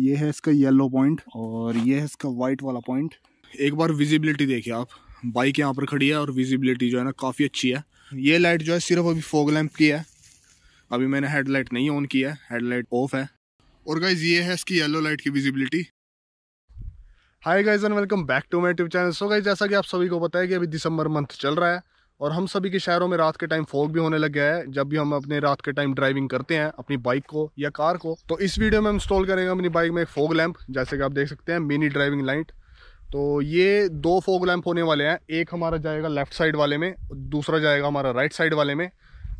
ये है इसका येलो पॉइंट और ये है इसका वाइट वाला पॉइंट एक बार विजिबिलिटी देखिए आप बाइक यहाँ पर खड़ी है और विजिबिलिटी जो है ना काफ़ी अच्छी है ये लाइट जो है सिर्फ अभी फोग लैंप की है अभी मैंने हेडलाइट नहीं ऑन की है हेडलाइट ऑफ है और गाइज ये है इसकी येलो लाइट की visibility hi guys and welcome back to my tube channel so guys जैसा कि आप सभी को पता है कि अभी दिसंबर मंथ चल रहा है और हम सभी के शहरों में रात के टाइम फॉग भी होने लग गया है जब भी हम अपने रात के टाइम ड्राइविंग करते हैं अपनी बाइक को या कार को तो इस वीडियो में हम इंस्टॉल करेंगे अपनी बाइक में एक फॉग लैंप जैसे कि आप देख सकते हैं मिनी ड्राइविंग लाइट तो ये दो फोग लैम्प होने वाले हैं एक हमारा जाएगा लेफ्ट साइड वाले में दूसरा जाएगा हमारा राइट साइड वाले में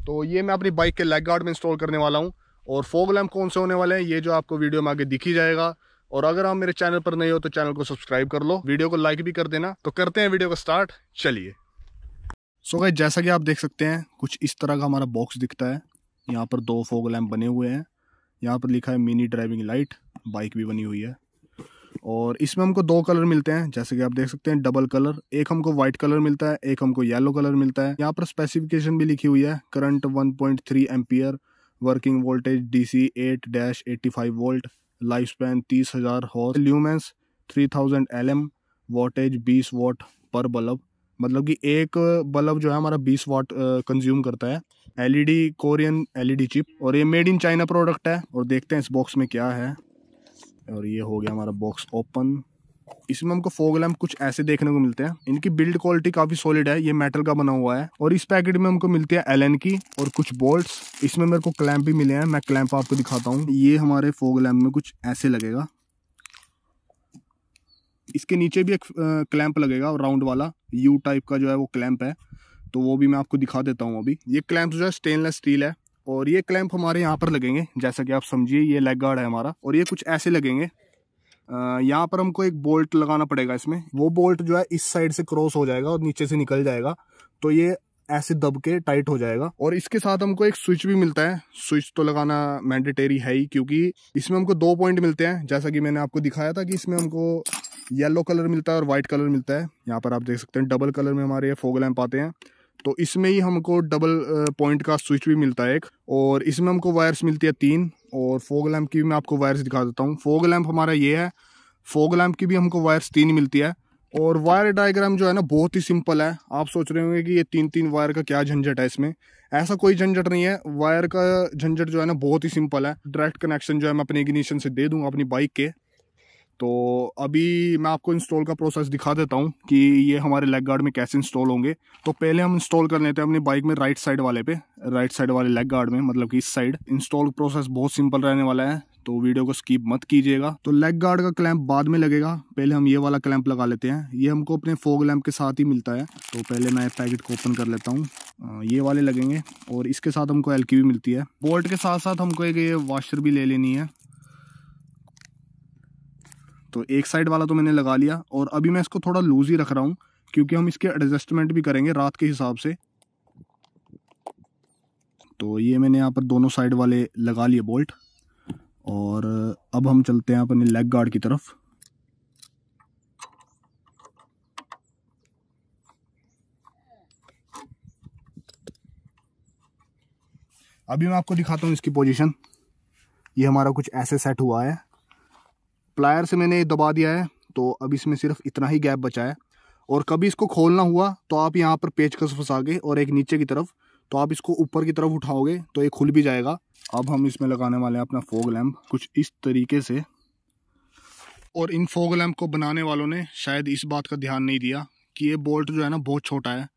तो ये मैं अपनी बाइक के लेग गार्ड में इंस्टॉल करने वाला हूँ और फोग लैम्प कौन से होने वाले हैं ये जो आपको वीडियो में आगे दिखी जाएगा और अगर आप मेरे चैनल पर नहीं हो तो चैनल को सब्सक्राइब कर लो वीडियो को लाइक भी कर देना तो करते हैं वीडियो को स्टार्ट चलिए सो so जैसा कि आप देख सकते हैं कुछ इस तरह का हमारा बॉक्स दिखता है यहाँ पर दो फोग लैम्प बने हुए हैं यहाँ पर लिखा है मिनी ड्राइविंग लाइट बाइक भी बनी हुई है और इसमें हमको दो कलर मिलते हैं जैसे कि आप देख सकते हैं डबल कलर एक हमको व्हाइट कलर मिलता है एक हमको येलो कलर मिलता है यहाँ पर स्पेसिफिकेशन भी लिखी हुई है current 1.3 point working voltage DC 8 eight dash eighty five volt life span तीस हज़ार hours lumens three thousand L M wattage बीस वॉट पर बल्ब मतलब कि एक बल्ब जो है हमारा 20 वाट कंज्यूम करता है एलईडी कोरियन एलईडी चिप और ये मेड इन चाइना प्रोडक्ट है और देखते हैं इस बॉक्स में क्या है और ये हो गया हमारा बॉक्स ओपन इसमें हमको फोग लैम्प कुछ ऐसे देखने को मिलते हैं इनकी बिल्ड क्वालिटी काफ़ी सॉलिड है ये मेटल का बना हुआ है और इस पैकेट में हमको मिलती है एलएन की और कुछ बोल्ट्स इसमें मेरे को क्लैम्प भी मिले हैं मैं क्लैम्प आपको दिखाता हूँ ये हमारे फोग लैम्प में कुछ ऐसे लगेगा इसके नीचे भी एक क्लैंप लगेगा राउंड वाला यू टाइप का जो है वो क्लैंप है तो वो भी मैं आपको दिखा देता हूँ अभी ये क्लैंप जो है स्टेनलेस स्टील है और ये क्लैंप हमारे यहाँ पर लगेंगे जैसा कि आप समझिए ये लेग गार्ड है हमारा और ये कुछ ऐसे लगेंगे यहाँ पर हमको एक बोल्ट लगाना पड़ेगा इसमें वो बोल्ट जो है इस साइड से क्रॉस हो जाएगा और नीचे से निकल जाएगा तो ये ऐसे दब के टाइट हो जाएगा और इसके साथ हमको एक स्विच भी मिलता है स्विच तो लगाना मैंडेटरी है ही क्योंकि इसमें हमको दो पॉइंट मिलते हैं जैसा कि मैंने आपको दिखाया था कि इसमें हमको येलो कलर मिलता है और वाइट कलर मिलता है यहाँ पर आप देख सकते हैं डबल कलर में हमारे ये फोग लैम्प आते हैं तो इसमें ही हमको डबल पॉइंट का स्विच भी मिलता है एक और इसमें हमको वायर्स मिलती है तीन और फोग लैम्प की भी मैं आपको वायर्स दिखा देता हूँ फोग लैम्प हमारा ये है फोग लैम्प की भी हमको वायर्स तीन मिलती है और वायर डायग्राम जो है ना बहुत ही सिंपल है आप सोच रहे होंगे कि ये तीन तीन वायर का क्या झंझट है इसमें ऐसा कोई झंझट नहीं है वायर का झंझट जो है ना बहुत ही सिंपल है डायरेक्ट कनेक्शन जो है मैं अपने इग्निशन से दे दूंगा अपनी बाइक के तो अभी मैं आपको इंस्टॉल का प्रोसेस दिखा देता हूँ कि ये हमारे लेग गार्ड में कैसे इंस्टॉल होंगे तो पहले हम इंस्टॉल कर लेते हैं अपनी बाइक में राइट साइड वाले पे राइट साइड वाले लेग गार्ड में मतलब कि इस साइड इंस्टॉल प्रोसेस बहुत सिंपल रहने वाला है तो वीडियो को स्कीप मत कीजिएगा तो लेग गार्ड का क्लैंप बाद में लगेगा पहले हम ये वाला क्लैंप लगा लेते हैं ये हमको अपने फोग लैम्प के साथ ही मिलता है तो पहले मैं पैकेट को ओपन कर लेता हूँ ये वाले लगेंगे और इसके साथ हमको एल भी मिलती है बोल्ट के साथ साथ हमको एक ये वाशर भी ले लेनी है तो एक साइड वाला तो मैंने लगा लिया और अभी मैं इसको थोड़ा लूज ही रख रहा हूँ क्योंकि हम इसके एडजस्टमेंट भी करेंगे रात के हिसाब से तो ये मैंने यहाँ पर दोनों साइड वाले लगा लिए बोल्ट और अब हम चलते हैं अपने लेग गार्ड की तरफ अभी मैं आपको दिखाता हूँ इसकी पोजीशन ये हमारा कुछ ऐसे सेट हुआ है प्लायर से मैंने दबा दिया है तो अब इसमें सिर्फ इतना ही गैप बचा है और कभी इसको खोलना हुआ तो आप यहाँ पर पेचकस फंसा के और एक नीचे की तरफ तो आप इसको ऊपर की तरफ उठाओगे तो ये खुल भी जाएगा अब हम इसमें लगाने वाले हैं अपना फोग लैम्प कुछ इस तरीके से और इन फोग लैम्प को बनाने वालों ने शायद इस बात का ध्यान नहीं दिया कि ये बोल्ट जो है ना बहुत छोटा है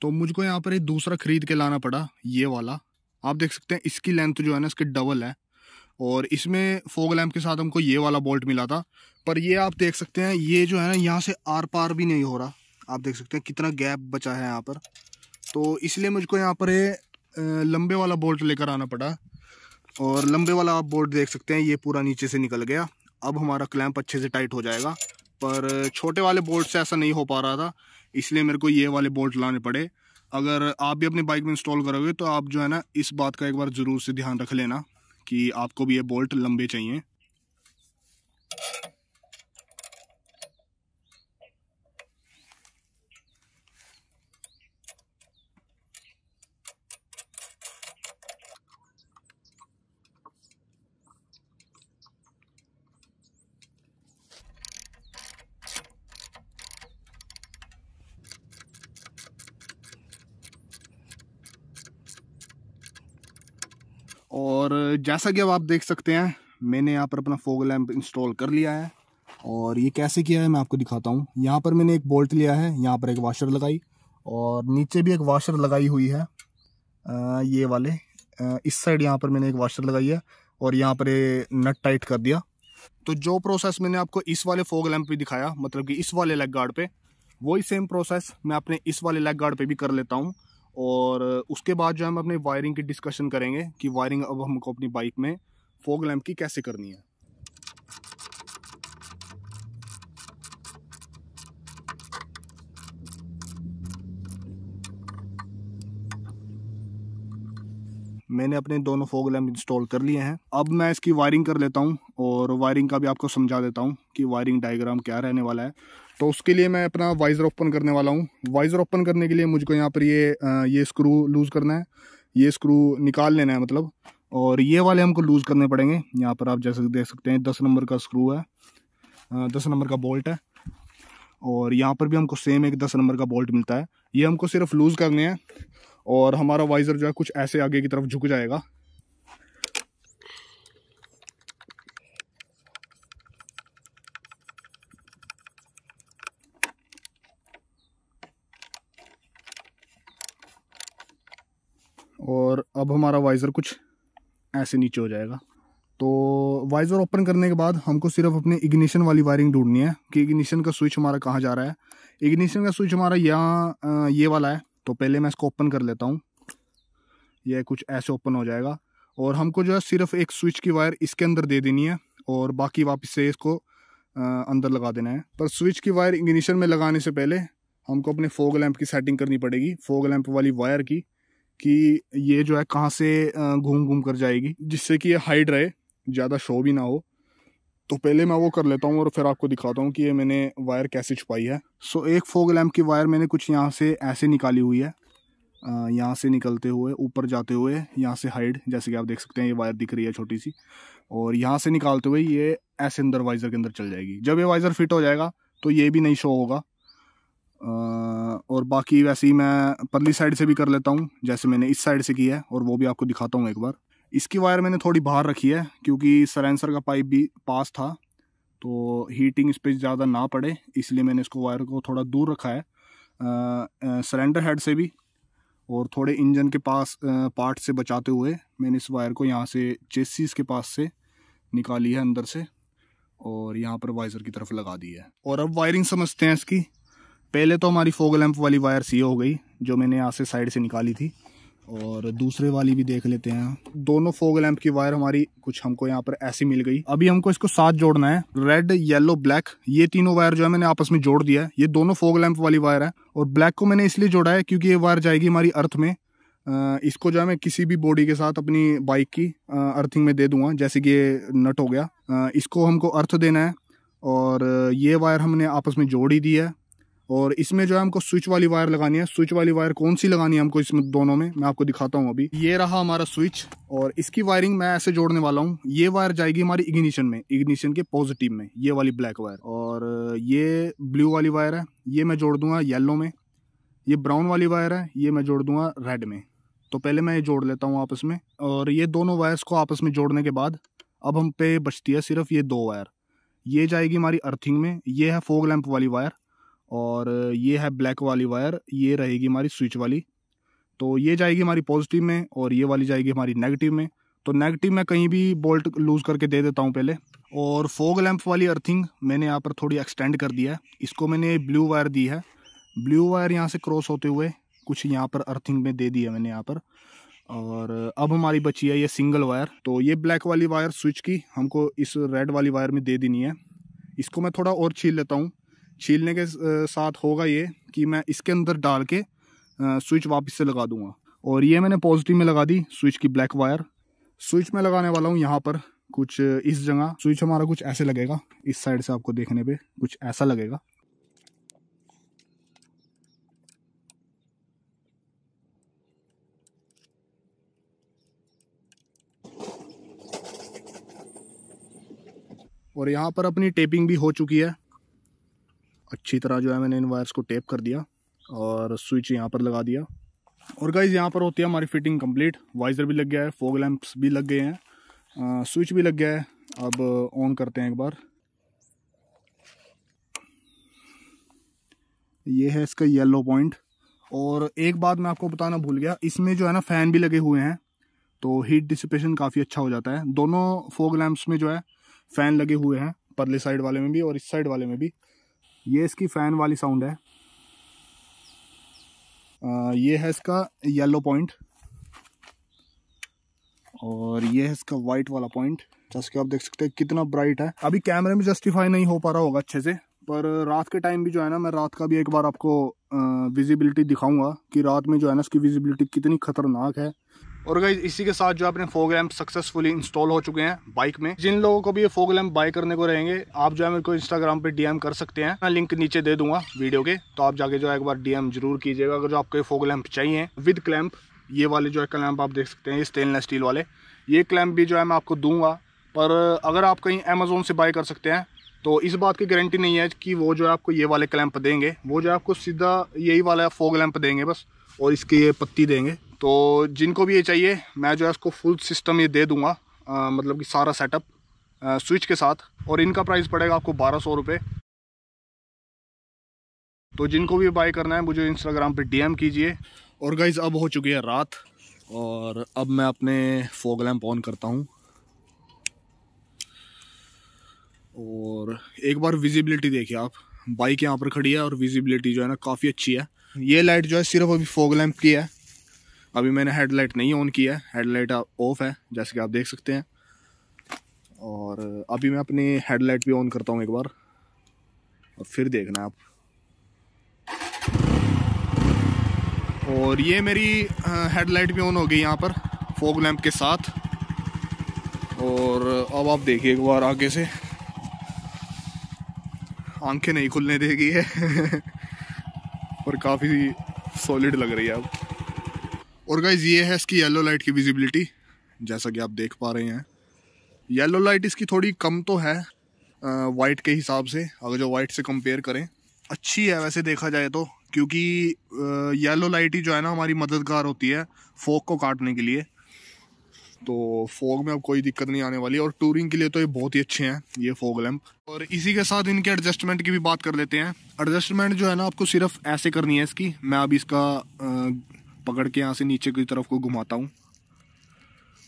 तो मुझको यहाँ पर एक दूसरा खरीद के लाना पड़ा ये वाला आप देख सकते हैं इसकी लेंथ जो है ना इसके डबल है और इसमें फोग लैम्प के साथ हमको ये वाला बोल्ट मिला था पर ये आप देख सकते हैं ये जो है ना यहाँ से आर पार भी नहीं हो रहा आप देख सकते हैं कितना गैप बचा है यहाँ पर तो इसलिए मुझको यहाँ पर ये लंबे वाला बोल्ट लेकर आना पड़ा और लंबे वाला आप बोल्ट देख सकते हैं ये पूरा नीचे से निकल गया अब हमारा क्लैम्प अच्छे से टाइट हो जाएगा पर छोटे वाले बोल्ट से ऐसा नहीं हो पा रहा था इसलिए मेरे को ये वाले बोल्ट लाने पड़े अगर आप भी अपनी बाइक में इंस्टॉल करोगे तो आप जो है ना इस बात का एक बार ज़रूर से ध्यान रख लेना कि आपको भी ये बोल्ट लंबे चाहिए और जैसा कि अब आप देख सकते हैं मैंने यहाँ पर अपना फोग लैम्प इंस्टॉल कर लिया है और ये कैसे किया है मैं आपको दिखाता हूँ यहाँ पर मैंने एक बोल्ट लिया है यहाँ पर एक वाशर लगाई और नीचे भी एक वाशर लगाई हुई है आ, ये वाले आ, इस साइड यहाँ पर मैंने एक वाशर लगाई है और यहाँ पर नट टाइट कर दिया तो जो प्रोसेस मैंने आपको इस वाले फोग लैम्प भी दिखाया मतलब कि इस वाले लेग गार्ड पर वही सेम प्रोसेस मैं अपने इस वाले लेग गार्ड पर भी कर लेता हूँ और उसके बाद जो हम अपने वायरिंग की डिस्कशन करेंगे कि वायरिंग अब हमको अपनी बाइक में फोग लैम्प की कैसे करनी है मैंने अपने दोनों फोग लैम्प इंस्टॉल कर लिए हैं अब मैं इसकी वायरिंग कर लेता हूँ और वायरिंग का भी आपको समझा देता हूँ कि वायरिंग डायग्राम क्या रहने वाला है तो उसके लिए मैं अपना वाइज़र ओपन करने वाला हूँ वाइज़र ओपन करने के लिए मुझको यहाँ पर ये ये स्क्रू लूज़ करना है ये स्क्रू निकाल लेना है मतलब और ये वाले हमको लूज़ करने पड़ेंगे यहाँ पर आप जैसे देख सकते हैं दस नंबर का स्क्रू है दस नंबर का बोल्ट है और यहाँ पर भी हमको सेम एक दस नंबर का बोल्ट मिलता है ये हमको सिर्फ लूज़ करने हैं और हमारा वाइज़र जो है कुछ ऐसे आगे की तरफ झुक जाएगा और अब हमारा वाइज़र कुछ ऐसे नीचे हो जाएगा तो वाइज़र ओपन करने के बाद हमको सिर्फ अपने इग्निशन वाली वायरिंग ढूंढनी है कि इग्निशन का स्विच हमारा कहाँ जा रहा है इग्निशन का स्विच हमारा यहाँ ये वाला है तो पहले मैं इसको ओपन कर लेता हूँ यह कुछ ऐसे ओपन हो जाएगा और हमको जो है सिर्फ एक स्विच की वायर इसके अंदर दे देनी है और बाकी वापस से इसको अंदर लगा देना है पर स्विच की वायर इग्निशन में लगाने से पहले हमको अपने फोग लैंप की सेटिंग करनी पड़ेगी फोग लैंप वाली वायर की कि ये जो है कहाँ से घूम घूम कर जाएगी जिससे कि ये हाइड रहे ज़्यादा शो भी ना हो तो पहले मैं वो कर लेता हूँ और फिर आपको दिखाता हूँ कि ये मैंने वायर कैसे छुपाई है सो so, एक फोग लैम्प की वायर मैंने कुछ यहाँ से ऐसे निकाली हुई है यहाँ से निकलते हुए ऊपर जाते हुए यहाँ से हाइड जैसे कि आप देख सकते हैं ये वायर दिख रही है छोटी सी और यहाँ से निकालते हुए ये ऐसे अंदर वाइज़र के अंदर चल जाएगी जब ये वाइज़र फिट हो जाएगा तो ये भी नहीं शो होगा और बाकी वैसे ही मैं परली साइड से भी कर लेता हूँ जैसे मैंने इस साइड से किया है और वो भी आपको दिखाता हूँ एक बार इसकी वायर मैंने थोड़ी बाहर रखी है क्योंकि सरेंसर का पाइप भी पास था तो हीटिंग इस पर ज़्यादा ना पड़े इसलिए मैंने इसको वायर को थोड़ा दूर रखा है सिलेंडर हेड से भी और थोड़े इंजन के पास आ, पार्ट से बचाते हुए मैंने इस वायर को यहाँ से चेसिस के पास से निकाली है अंदर से और यहाँ पर वाइज़र की तरफ लगा दी है और अब वायरिंग समझते हैं इसकी पहले तो हमारी फोग लैंप वाली वायर सी हो गई जो मैंने यहाँ से साइड से निकाली थी और दूसरे वाली भी देख लेते हैं दोनों फोग लैंप की वायर हमारी कुछ हमको यहाँ पर ऐसी मिल गई अभी हमको इसको साथ जोड़ना है रेड येलो ब्लैक ये तीनों वायर जो है मैंने आपस में जोड़ दिया है ये दोनों फोग लैंप वाली वायर है और ब्लैक को मैंने इसलिए जोड़ा है क्योंकि ये वायर जाएगी हमारी अर्थ में इसको जो है मैं किसी भी बॉडी के साथ अपनी बाइक की अर्थिंग में दे दूंगा जैसे कि ये नट हो गया इसको हमको अर्थ देना है और ये वायर हमने आपस में जोड़ ही दी है और इसमें जो है हमको स्विच वाली वायर लगानी है स्विच वाली वायर कौन सी लगानी है हमको इसमें दोनों में मैं आपको दिखाता हूँ अभी ये रहा हमारा स्विच और इसकी वायरिंग मैं ऐसे जोड़ने वाला हूँ ये वायर जाएगी हमारी इग्निशन में इग्निशन के पॉजिटिव में ये वाली ब्लैक वायर और ये ब्लू वाली वायर है ये मैं जोड़ दूंगा येलो में ये ब्राउन वाली वायर है ये मैं जोड़ दूंगा रेड में तो पहले मैं ये जोड़ लेता हूँ आपस में और ये दोनों वायर्स को आपस में जोड़ने के बाद अब हम पे बचती है सिर्फ ये दो वायर ये जाएगी हमारी अर्थिंग में ये है फोग लैंप वाली वायर और ये है ब्लैक वाली वायर ये रहेगी हमारी स्विच वाली तो ये जाएगी हमारी पॉजिटिव में और ये वाली जाएगी हमारी नेगेटिव में तो नेगेटिव में कहीं भी बोल्ट लूज़ करके दे देता हूँ पहले और फोग लैंप वाली अर्थिंग मैंने यहाँ पर थोड़ी एक्सटेंड कर दिया है इसको मैंने ब्लू वायर दी है ब्लू वायर यहाँ से क्रॉस होते हुए कुछ यहाँ पर अर्थिंग में दे दी है मैंने यहाँ पर और अब हमारी बची है ये सिंगल वायर तो ये ब्लैक वाली वायर स्विच की हमको इस रेड वाली वायर में दे देनी है इसको मैं थोड़ा और छील लेता हूँ छीलने के साथ होगा ये कि मैं इसके अंदर डाल के स्विच वापस से लगा दूंगा और ये मैंने पॉजिटिव में लगा दी स्विच की ब्लैक वायर स्विच में लगाने वाला हूँ यहाँ पर कुछ इस जगह स्विच हमारा कुछ ऐसे लगेगा इस साइड से आपको देखने पे कुछ ऐसा लगेगा और यहाँ पर अपनी टेपिंग भी हो चुकी है अच्छी तरह जो है मैंने इन वायर्स को टेप कर दिया और स्विच यहाँ पर लगा दिया और गाइज यहाँ पर होती है हमारी फिटिंग कंप्लीट वाइज़र भी लग गया है फोग लैंप्स भी लग गए हैं स्विच भी लग गया है अब ऑन करते हैं एक बार ये है इसका येलो पॉइंट और एक बात मैं आपको बताना भूल गया इसमें जो है ना फ़ैन भी लगे हुए हैं तो हीट डिसिपेशन काफ़ी अच्छा हो जाता है दोनों फोग लैंप्स में जो है फ़ैन लगे हुए हैं परले साइड वाले में भी और इस साइड वाले में भी ये इसकी फ़ैन वाली साउंड है ये है इसका येलो पॉइंट और ये है इसका वाइट वाला पॉइंट जैसे कि आप देख सकते हैं कितना ब्राइट है अभी कैमरे में जस्टिफाई नहीं हो पा रहा होगा अच्छे से पर रात के टाइम भी जो है ना मैं रात का भी एक बार आपको विजिबिलिटी दिखाऊंगा कि रात में जो है ना इसकी विजिबिलिटी कितनी खतरनाक है और गई इसी के साथ जो अपने फोग लैम्प सक्सेसफुली इंस्टॉल हो चुके हैं बाइक में जिन लोगों को भी ये फोग लैम्प बाय करने को रहेंगे आप जो है मेरे को इंस्टाग्राम पे डीएम कर सकते हैं मैं लिंक नीचे दे दूंगा वीडियो के तो आप जाके जो है एक बार डीएम जरूर कीजिएगा अगर जो आपको ये फोग लैम्प चाहिए विद क्लैम्प ये वाले जो है क्लैम्प आप देख सकते हैं स्टेनलेस स्टील वाले ये क्लैम्प भी जो है मैं आपको दूंगा पर अगर आप कहीं अमेजोन से बाय कर सकते हैं तो इस बात की गारंटी नहीं है कि वो जो है आपको ये वाले क्लैम्प देंगे वो जो है आपको सीधा यही वाला फोग लैम्प देंगे बस और इसके ये पत्ती देंगे तो जिनको भी ये चाहिए मैं जो है उसको फुल सिस्टम ये दे दूँगा मतलब कि सारा सेटअप स्विच के साथ और इनका प्राइस पड़ेगा आपको बारह सौ रुपये तो जिनको भी बाय करना है मुझे इंस्टाग्राम पे डीएम कीजिए और गाइज अब हो चुकी है रात और अब मैं अपने फोग लैम्प ऑन करता हूँ और एक बार विजिबिलिटी देखिए आप बाइक यहाँ पर खड़ी है और विजिबिलिटी जो है ना काफ़ी अच्छी है ये लाइट जो है सिर्फ अभी फोग लैम्प की है अभी मैंने हेडलाइट नहीं ऑन किया है हेडलाइट ऑफ है जैसे कि आप देख सकते हैं और अभी मैं अपनी हेडलाइट भी ऑन करता हूँ एक बार और फिर देखना आप और ये मेरी हेडलाइट भी ऑन हो गई यहाँ पर फोग लैम्प के साथ और अब आप देखिए एक बार आगे से आंखें नहीं खुलने देगी है काफ़ी सॉलिड लग रही है अब और गाइज ये है इसकी येलो लाइट की विजिबिलिटी जैसा कि आप देख पा रहे हैं येलो लाइट इसकी थोड़ी कम तो है वाइट के हिसाब से अगर जो वाइट से कंपेयर करें अच्छी है वैसे देखा जाए तो क्योंकि येलो लाइट ही जो है ना हमारी मददगार होती है फोक को काटने के लिए तो फोग में अब कोई दिक्कत नहीं आने वाली और टूरिंग के लिए तो ये बहुत ही अच्छे हैं ये फोग लैम्प और इसी के साथ इनके एडजस्टमेंट की भी बात कर लेते हैं एडजस्टमेंट जो है ना आपको सिर्फ ऐसे करनी है इसकी मैं अब इसका पकड़ के यहाँ से नीचे की तरफ को घुमाता हूँ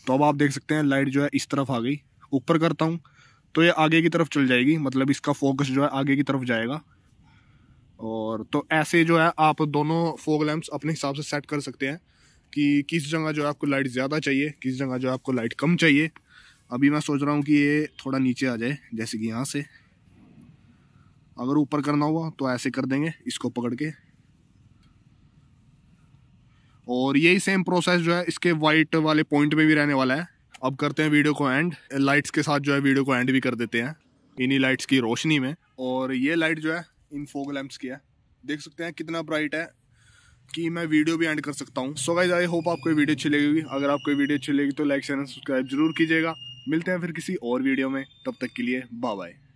तो अब आप देख सकते हैं लाइट जो है इस तरफ आ गई ऊपर करता हूँ तो ये आगे की तरफ चल जाएगी मतलब इसका फोकस जो है आगे की तरफ जाएगा और तो ऐसे जो है आप दोनों फोक लैम्प अपने हिसाब से सेट कर सकते हैं कि किस जगह जो है आपको लाइट ज़्यादा चाहिए किस जगह जो है आपको लाइट कम चाहिए अभी मैं सोच रहा हूँ कि ये थोड़ा नीचे आ जाए जैसे कि यहाँ से अगर ऊपर करना हुआ तो ऐसे कर देंगे इसको पकड़ के और यही सेम प्रोसेस जो है इसके वाइट वाले पॉइंट में भी रहने वाला है अब करते हैं वीडियो को एंड लाइट्स के साथ जो है वीडियो को एंड भी कर देते हैं इन्हीं लाइट्स की रोशनी में और ये लाइट जो है इन फोग लैम्प्स की है देख सकते हैं कितना ब्राइट है कि मैं वीडियो भी एंड कर सकता हूँ सो गाइज आई होप आपको वीडियो अच्छी लगेगी अगर आपको वीडियो अच्छी लगेगी तो लाइक शेयर सब्सक्राइब जरूर कीजिएगा मिलते हैं फिर किसी और वीडियो में तब तक के लिए बाय बाय